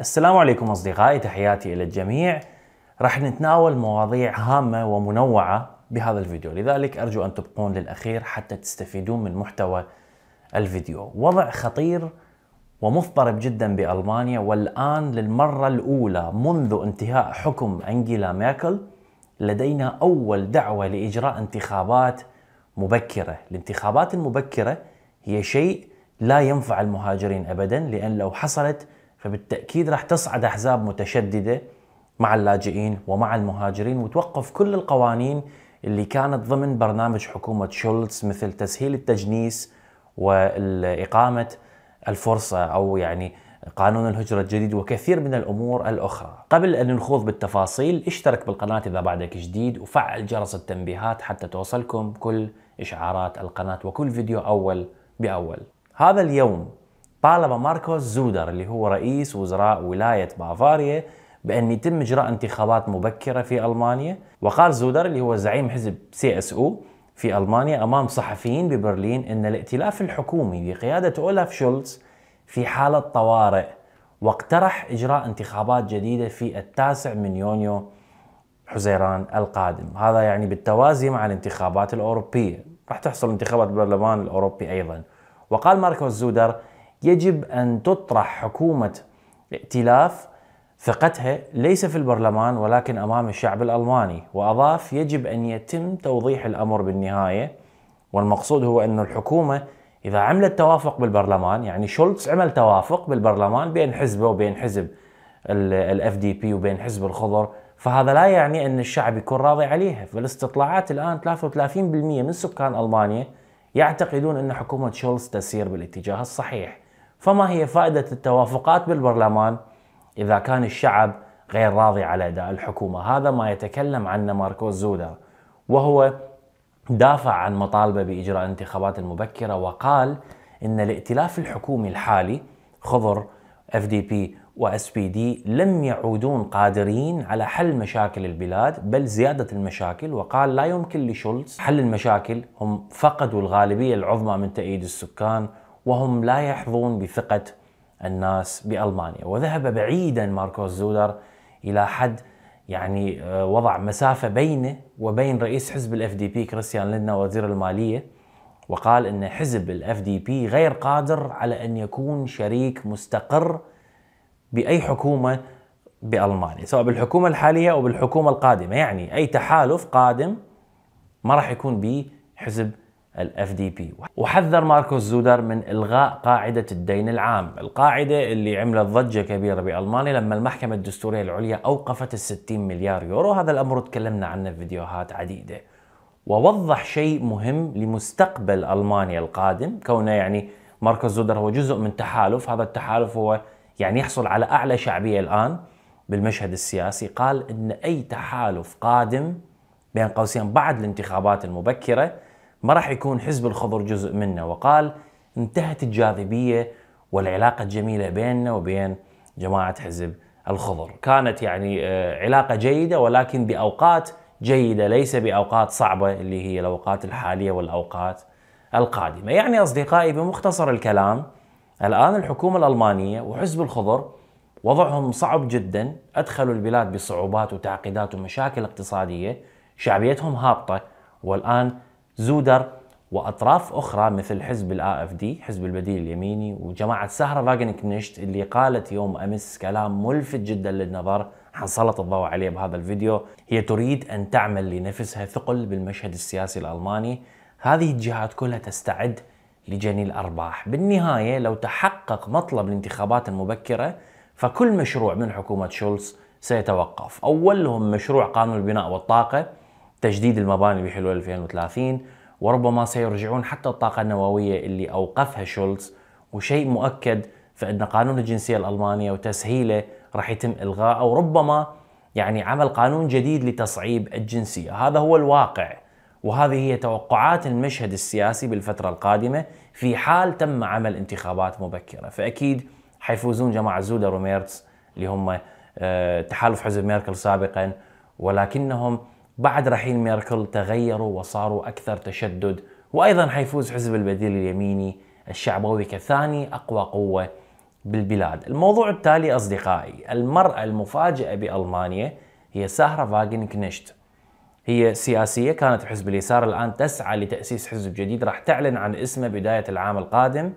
السلام عليكم أصدقائي تحياتي إلى الجميع راح نتناول مواضيع هامة ومنوعة بهذا الفيديو لذلك أرجو أن تبقون للأخير حتى تستفيدون من محتوى الفيديو وضع خطير ومضطرب جدا بألمانيا والآن للمرة الأولى منذ انتهاء حكم أنجيلا ميركل لدينا أول دعوة لإجراء انتخابات مبكرة الانتخابات المبكرة هي شيء لا ينفع المهاجرين أبدا لأن لو حصلت فبالتاكيد راح تصعد احزاب متشدده مع اللاجئين ومع المهاجرين وتوقف كل القوانين اللي كانت ضمن برنامج حكومه شولتز مثل تسهيل التجنيس واقامه الفرصه او يعني قانون الهجرة الجديد وكثير من الأمور الأخرى قبل أن نخوض بالتفاصيل اشترك بالقناة إذا بعدك جديد وفعل جرس التنبيهات حتى توصلكم كل إشعارات القناة وكل فيديو أول بأول هذا اليوم طالب ماركوس زودر اللي هو رئيس وزراء ولاية بافاريا بأن يتم إجراء انتخابات مبكرة في ألمانيا وقال زودر اللي هو زعيم حزب سي اس او في ألمانيا أمام صحفيين ببرلين أن الائتلاف الحكومي بقيادة أولاف شولتز في حالة طوارئ واقترح إجراء انتخابات جديدة في التاسع من يونيو حزيران القادم هذا يعني بالتوازي مع الانتخابات الأوروبية راح تحصل انتخابات البرلمان الأوروبي أيضا وقال ماركوس زودر يجب أن تطرح حكومة ائتلاف ثقتها ليس في البرلمان ولكن أمام الشعب الألماني وأضاف يجب أن يتم توضيح الأمر بالنهاية والمقصود هو أن الحكومة إذا عملت توافق بالبرلمان يعني شولتز عمل توافق بالبرلمان بين حزبه وبين حزب الاف دي بي وبين حزب الخضر فهذا لا يعني ان الشعب يكون راضي عليها فالاستطلاعات الان 33% من سكان المانيا يعتقدون ان حكومه شولتس تسير بالاتجاه الصحيح فما هي فائدة التوافقات بالبرلمان إذا كان الشعب غير راضي على أداء الحكومة هذا ما يتكلم عنه ماركوس زودا وهو دافع عن مطالبة بإجراء انتخابات مبكرة وقال إن الائتلاف الحكومي الحالي خضر اف دي بي واس بي دي لم يعودون قادرين على حل مشاكل البلاد بل زياده المشاكل وقال لا يمكن لشولتز حل المشاكل هم فقدوا الغالبيه العظمى من تأييد السكان وهم لا يحظون بثقة الناس بألمانيا وذهب بعيدا ماركوس زودر إلى حد يعني آه، وضع مسافة بينه وبين رئيس حزب الاف دي بي كريستيان لينا وزير المالية وقال أن حزب الاف دي بي غير قادر على أن يكون شريك مستقر بأي حكومة بألمانيا سواء بالحكومة الحالية أو بالحكومة القادمة يعني أي تحالف قادم ما راح يكون به حزب الاف دي بي وحذر ماركوس زودر من الغاء قاعده الدين العام القاعده اللي عملت ضجه كبيره بالمانيا لما المحكمه الدستوريه العليا اوقفت ال60 مليار يورو هذا الامر تكلمنا عنه في فيديوهات عديده ووضح شيء مهم لمستقبل المانيا القادم كونه يعني ماركوس زودر هو جزء من تحالف هذا التحالف هو يعني يحصل على اعلى شعبيه الان بالمشهد السياسي قال ان اي تحالف قادم بين قوسين بعد الانتخابات المبكره ما راح يكون حزب الخضر جزء منه وقال انتهت الجاذبية والعلاقة الجميلة بيننا وبين جماعة حزب الخضر كانت يعني آه، علاقة جيدة ولكن بأوقات جيدة ليس بأوقات صعبة اللي هي الأوقات الحالية والأوقات القادمة يعني أصدقائي بمختصر الكلام الآن الحكومة الألمانية وحزب الخضر وضعهم صعب جدا أدخلوا البلاد بصعوبات وتعقيدات ومشاكل اقتصادية شعبيتهم هابطة والآن زودر واطراف اخرى مثل حزب الاي اف دي حزب البديل اليميني وجماعه سهره فاغنكنشت اللي قالت يوم امس كلام ملفت جدا للنظر حنسلط الضوء عليه بهذا الفيديو هي تريد ان تعمل لنفسها ثقل بالمشهد السياسي الالماني هذه الجهات كلها تستعد لجني الارباح بالنهايه لو تحقق مطلب الانتخابات المبكره فكل مشروع من حكومه شولز سيتوقف اولهم مشروع قانون البناء والطاقه تجديد المباني بحلول 2030 وربما سيرجعون حتى الطاقة النووية اللي أوقفها شولتز وشيء مؤكد فإن قانون الجنسية الألمانية وتسهيله راح يتم إلغاءه وربما يعني عمل قانون جديد لتصعيب الجنسية هذا هو الواقع وهذه هي توقعات المشهد السياسي بالفترة القادمة في حال تم عمل انتخابات مبكرة فأكيد حيفوزون جماعة زودا روميرتس اللي هم آه، تحالف حزب ميركل سابقا ولكنهم بعد رحيل ميركل تغيروا وصاروا أكثر تشدد وأيضا حيفوز حزب البديل اليميني الشعبوي كثاني أقوى قوة بالبلاد الموضوع التالي أصدقائي المرأة المفاجئة بألمانيا هي سهرة فاجن كنشت هي سياسية كانت بحزب اليسار الآن تسعى لتأسيس حزب جديد راح تعلن عن اسمه بداية العام القادم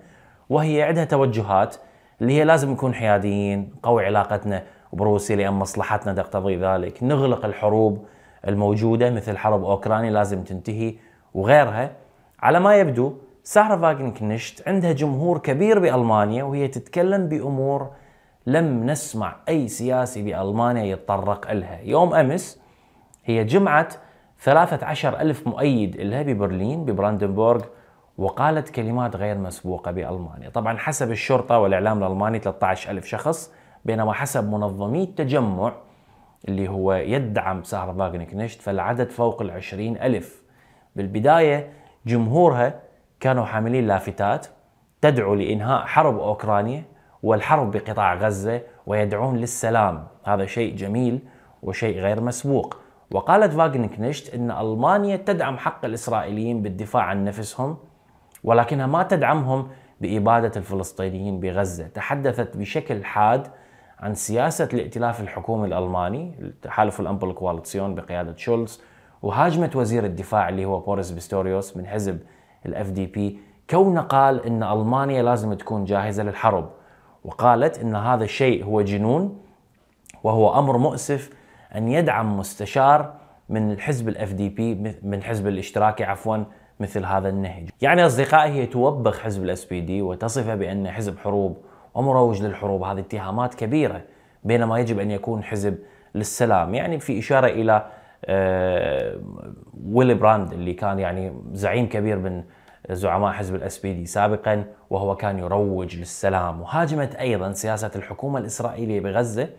وهي عندها توجهات اللي هي لازم نكون حياديين نقوي علاقتنا بروسيا لأن مصلحتنا تقتضي ذلك نغلق الحروب الموجودة مثل حرب أوكرانيا لازم تنتهي وغيرها على ما يبدو سارة كنشت عندها جمهور كبير بألمانيا وهي تتكلم بأمور لم نسمع أي سياسي بألمانيا يتطرق لها يوم أمس هي جمعت 13 ألف مؤيد لها ببرلين ببراندنبورغ وقالت كلمات غير مسبوقة بألمانيا طبعا حسب الشرطة والإعلام الألماني 13 ألف شخص بينما حسب منظمي التجمع اللي هو يدعم سهرة سهر فاغنكنشت فالعدد فوق العشرين ألف بالبداية جمهورها كانوا حاملين لافتات تدعو لإنهاء حرب أوكرانيا والحرب بقطاع غزة ويدعون للسلام هذا شيء جميل وشيء غير مسبوق وقالت فاغنكنشت أن ألمانيا تدعم حق الإسرائيليين بالدفاع عن نفسهم ولكنها ما تدعمهم بإبادة الفلسطينيين بغزة تحدثت بشكل حاد عن سياسة الائتلاف الحكومي الألماني تحالف الأمبل كواليتسيون بقيادة شولز وهاجمت وزير الدفاع اللي هو بوريس بيستوريوس من حزب الاف دي بي كونه قال ان المانيا لازم تكون جاهزه للحرب وقالت ان هذا الشيء هو جنون وهو امر مؤسف ان يدعم مستشار من الحزب الاف دي بي من حزب الاشتراكي عفوا مثل هذا النهج. يعني اصدقائي هي توبخ حزب الاس بي دي وتصفه بانه حزب حروب ومروج للحروب هذه اتهامات كبيرة بينما يجب أن يكون حزب للسلام يعني في إشارة إلى آه، ويلي براند اللي كان يعني زعيم كبير من زعماء حزب الاس بي دي سابقا وهو كان يروج للسلام وهاجمت ايضا سياسه الحكومه الاسرائيليه بغزه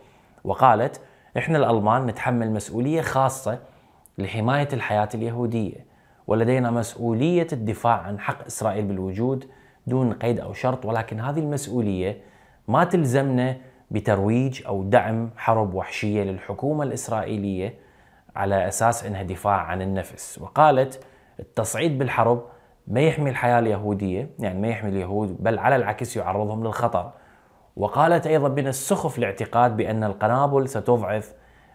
وقالت احنا الالمان نتحمل مسؤوليه خاصه لحمايه الحياه اليهوديه ولدينا مسؤوليه الدفاع عن حق اسرائيل بالوجود دون قيد أو شرط ولكن هذه المسؤولية ما تلزمنا بترويج أو دعم حرب وحشية للحكومة الإسرائيلية على أساس أنها دفاع عن النفس وقالت التصعيد بالحرب ما يحمي الحياة اليهودية يعني ما يحمي اليهود بل على العكس يعرضهم للخطر وقالت أيضا من السخف الاعتقاد بأن القنابل ستضعف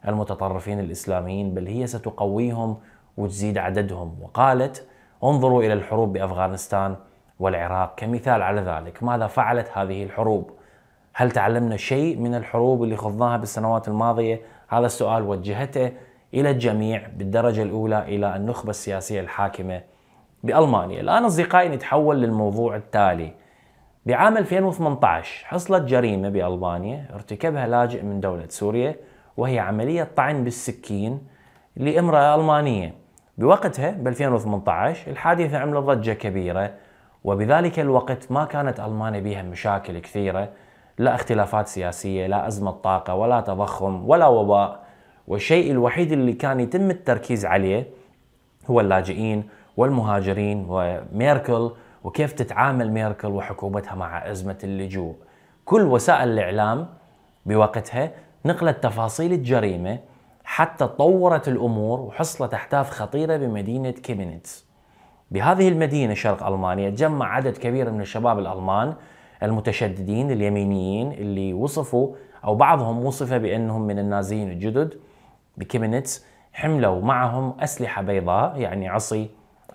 المتطرفين الإسلاميين بل هي ستقويهم وتزيد عددهم وقالت انظروا إلى الحروب بأفغانستان والعراق كمثال على ذلك ماذا فعلت هذه الحروب هل تعلمنا شيء من الحروب اللي خضناها بالسنوات الماضية هذا السؤال وجهته إلى الجميع بالدرجة الأولى إلى النخبة السياسية الحاكمة بألمانيا الآن أصدقائي نتحول للموضوع التالي بعام 2018 حصلت جريمة بألبانيا ارتكبها لاجئ من دولة سوريا وهي عملية طعن بالسكين لامرأة ألمانية بوقتها ب 2018 الحادثة عملت ضجة كبيرة وبذلك الوقت ما كانت ألمانيا بها مشاكل كثيرة لا اختلافات سياسية لا أزمة طاقة ولا تضخم ولا وباء والشيء الوحيد اللي كان يتم التركيز عليه هو اللاجئين والمهاجرين وميركل وكيف تتعامل ميركل وحكومتها مع أزمة اللجوء كل وسائل الإعلام بوقتها نقلت تفاصيل الجريمة حتى طورت الأمور وحصلت أحداث خطيرة بمدينة كيمينيتس بهذه المدينة شرق ألمانيا تجمع عدد كبير من الشباب الألمان المتشددين اليمينيين اللي وصفوا أو بعضهم وصف بأنهم من النازيين الجدد بكيمينتس حملوا معهم أسلحة بيضاء يعني عصي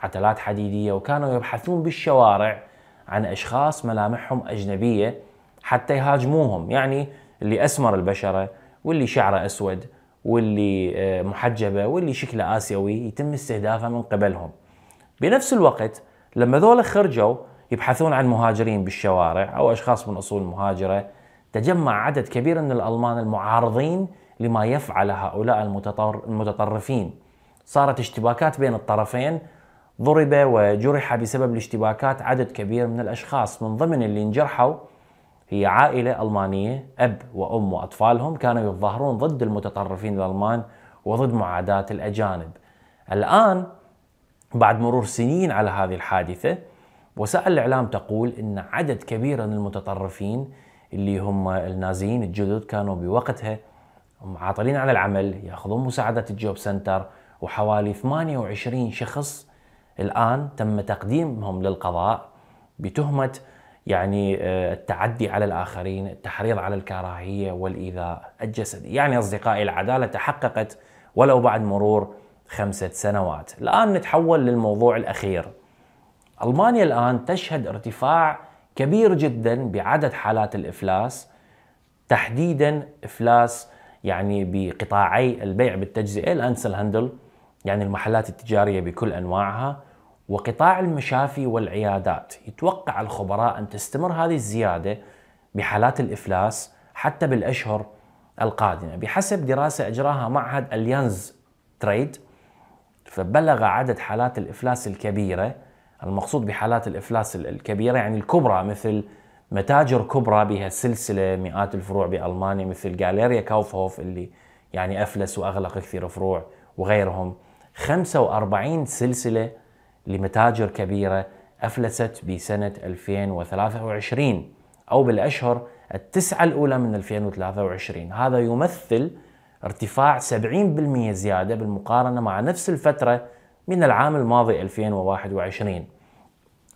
عتلات حديدية وكانوا يبحثون بالشوارع عن أشخاص ملامحهم أجنبية حتى يهاجموهم يعني اللي أسمر البشرة واللي شعره أسود واللي آه، محجبة واللي شكله آسيوي يتم استهدافه من قبلهم بنفس الوقت لما ذول خرجوا يبحثون عن مهاجرين بالشوارع او اشخاص من اصول مهاجره تجمع عدد كبير من الالمان المعارضين لما يفعل هؤلاء المتطرفين صارت اشتباكات بين الطرفين ضرب وجرح بسبب الاشتباكات عدد كبير من الاشخاص من ضمن اللي انجرحوا هي عائله المانيه اب وام واطفالهم كانوا يتظاهرون ضد المتطرفين الالمان وضد معاداه الاجانب الان بعد مرور سنين على هذه الحادثة وسائل الإعلام تقول أن عدد كبير من المتطرفين اللي هم النازيين الجدد كانوا بوقتها عاطلين عن العمل يأخذون مساعدة الجوب سنتر وحوالي 28 شخص الآن تم تقديمهم للقضاء بتهمة يعني آه، التعدي على الآخرين التحريض على الكراهية والإيذاء الجسدي يعني أصدقائي العدالة تحققت ولو بعد مرور خمسة سنوات الآن نتحول للموضوع الأخير ألمانيا الآن تشهد ارتفاع كبير جدا بعدد حالات الإفلاس تحديدا إفلاس يعني بقطاعي البيع بالتجزئة الأنسل هندل يعني المحلات التجارية بكل أنواعها وقطاع المشافي والعيادات يتوقع الخبراء أن تستمر هذه الزيادة بحالات الإفلاس حتى بالأشهر القادمة بحسب دراسة أجراها معهد أليانز تريد فبلغ عدد حالات الإفلاس الكبيرة المقصود بحالات الإفلاس الكبيرة يعني الكبرى مثل متاجر كبرى بها سلسلة مئات الفروع بألمانيا مثل جاليريا كاوفهوف اللي يعني أفلس وأغلق كثير فروع وغيرهم 45 سلسلة لمتاجر كبيرة أفلست بسنة 2023 أو بالأشهر التسعة الأولى من 2023 هذا يمثل ارتفاع 70% زيادة بالمقارنة مع نفس الفترة من العام الماضي 2021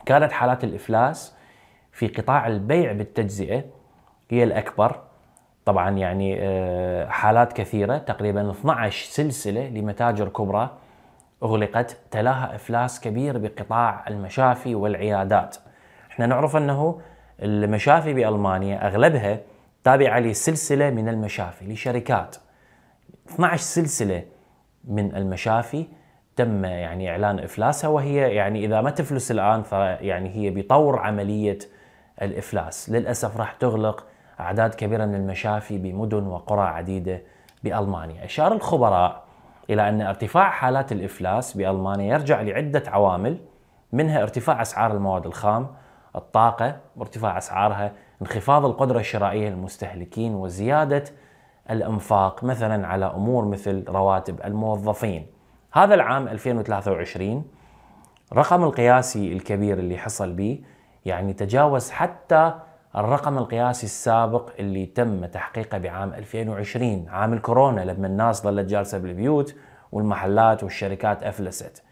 كانت حالات الإفلاس في قطاع البيع بالتجزئة هي الأكبر طبعا يعني آه، حالات كثيرة تقريبا 12 سلسلة لمتاجر كبرى أغلقت تلاها إفلاس كبير بقطاع المشافي والعيادات احنا نعرف أنه المشافي بألمانيا أغلبها تابعة لسلسلة من المشافي لشركات 12 سلسله من المشافي تم يعني اعلان افلاسها وهي يعني اذا ما تفلس الان فيعني هي بطور عمليه الافلاس، للاسف راح تغلق اعداد كبيره من المشافي بمدن وقرى عديده بالمانيا، اشار الخبراء الى ان ارتفاع حالات الافلاس بالمانيا يرجع لعده عوامل منها ارتفاع اسعار المواد الخام، الطاقه، وارتفاع اسعارها، انخفاض القدره الشرائيه للمستهلكين وزياده الانفاق مثلا على امور مثل رواتب الموظفين. هذا العام 2023 الرقم القياسي الكبير اللي حصل به يعني تجاوز حتى الرقم القياسي السابق اللي تم تحقيقه بعام 2020 عام الكورونا لما الناس ظلت جالسه بالبيوت والمحلات والشركات افلست.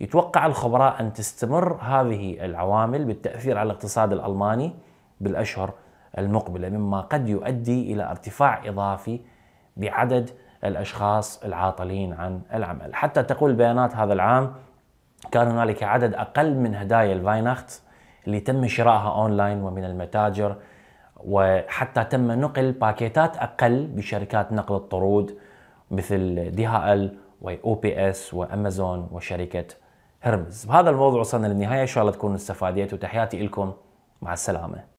يتوقع الخبراء ان تستمر هذه العوامل بالتاثير على الاقتصاد الالماني بالاشهر المقبله مما قد يؤدي الى ارتفاع اضافي بعدد الاشخاص العاطلين عن العمل، حتى تقول البيانات هذا العام كان هنالك عدد اقل من هدايا الفايناخت اللي تم شرائها اونلاين ومن المتاجر وحتى تم نقل باكيتات اقل بشركات نقل الطرود مثل دي ها ال واو بي اس وامازون وشركه هرمز بهذا الموضوع وصلنا للنهايه ان شاء الله تكونوا استفادتوا وتحياتي لكم مع السلامه